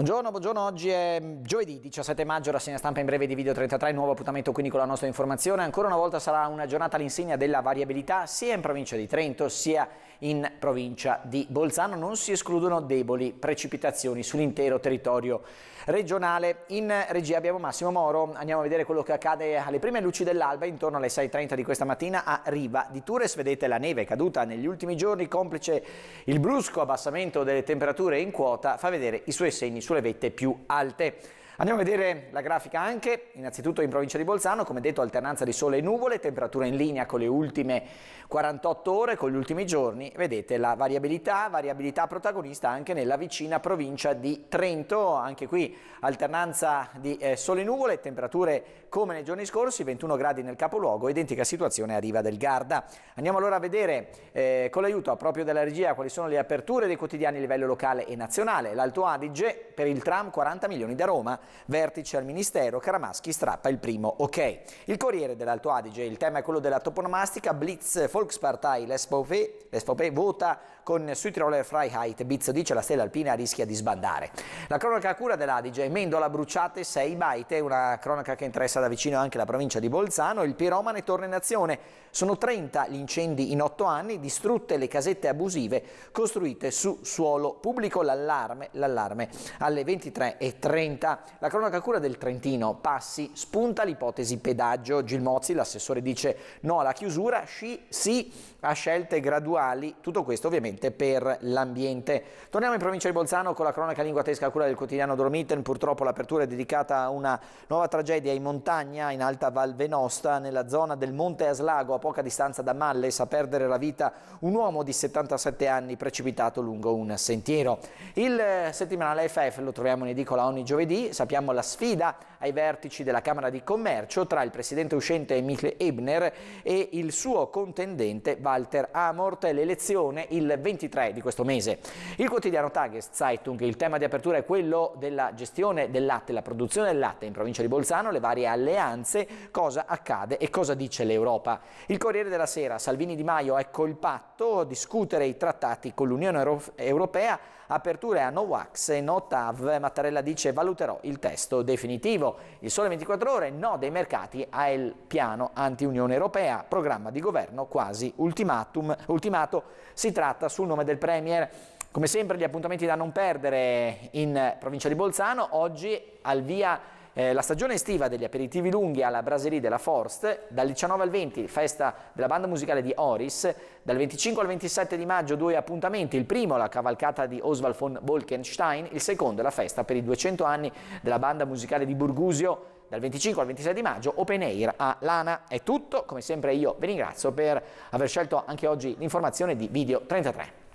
Buongiorno, buongiorno, oggi è mm, giovedì 17 maggio, rassegna stampa in breve di Video 33, nuovo appuntamento quindi con la nostra informazione. Ancora una volta sarà una giornata all'insegna della variabilità sia in provincia di Trento sia in provincia di Bolzano. Non si escludono deboli precipitazioni sull'intero territorio regionale. In regia abbiamo Massimo Moro, andiamo a vedere quello che accade alle prime luci dell'alba intorno alle 6.30 di questa mattina a Riva di Tures. Vedete la neve caduta negli ultimi giorni, complice il brusco abbassamento delle temperature in quota, fa vedere i suoi segni sulle vette più alte. Andiamo a vedere la grafica anche, innanzitutto in provincia di Bolzano, come detto alternanza di sole e nuvole, temperatura in linea con le ultime 48 ore, con gli ultimi giorni, vedete la variabilità, variabilità protagonista anche nella vicina provincia di Trento, anche qui alternanza di eh, sole e nuvole, temperature come nei giorni scorsi, 21 gradi nel capoluogo, identica situazione a Riva del Garda. Andiamo allora a vedere eh, con l'aiuto proprio della regia quali sono le aperture dei quotidiani a livello locale e nazionale, l'Alto Adige per il tram 40 milioni da Roma, Vertice al Ministero, Caramaschi strappa il primo ok. Il Corriere dell'Alto Adige, il tema è quello della toponomastica, Blitz Volkspartei, l'SVP vota con sui Tiroler Freiheit, Bizzo dice la stella alpina rischia di sbandare. La cronaca a cura dell'Adige, Mendola bruciate 6 baite, una cronaca che interessa da vicino anche la provincia di Bolzano, il piromane torna in azione, sono 30 gli incendi in 8 anni, distrutte le casette abusive costruite su suolo pubblico, l'allarme alle 23.30 la cronaca cura del Trentino, Passi, spunta l'ipotesi pedaggio, Gil Mozzi, l'assessore dice no alla chiusura, sci, sì a scelte graduali, tutto questo ovviamente per l'ambiente. Torniamo in provincia di Bolzano con la cronaca linguatesca a cura del quotidiano Dormiten, purtroppo l'apertura è dedicata a una nuova tragedia in montagna, in alta Val Venosta, nella zona del Monte Aslago, a poca distanza da Malles, a perdere la vita un uomo di 77 anni precipitato lungo un sentiero. Il eh, settimanale FF lo troviamo in edicola ogni giovedì, sapete sappiamo la sfida ai vertici della Camera di Commercio tra il presidente uscente Michel Ebner e il suo contendente Walter Amort, l'elezione il 23 di questo mese. Il quotidiano Tageszeitung, il tema di apertura è quello della gestione del latte, la produzione del latte in provincia di Bolzano, le varie alleanze, cosa accade e cosa dice l'Europa. Il Corriere della Sera, Salvini Di Maio, ecco il patto, discutere i trattati con l'Unione Europea, aperture a Novax e Notav, Mattarella dice valuterò il testo definitivo. Il Sole 24 Ore, no dei mercati al piano anti-Unione Europea, programma di governo quasi ultimato, si tratta sul nome del Premier. Come sempre gli appuntamenti da non perdere in provincia di Bolzano, oggi al via eh, la stagione estiva degli aperitivi lunghi alla Brasserie della Forst, dal 19 al 20 festa della banda musicale di Oris, dal 25 al 27 di maggio due appuntamenti, il primo la cavalcata di Oswald von Wolkenstein, il secondo la festa per i 200 anni della banda musicale di Burgusio, dal 25 al 26 di maggio Open Air a Lana. È tutto, come sempre io vi ringrazio per aver scelto anche oggi l'informazione di Video 33.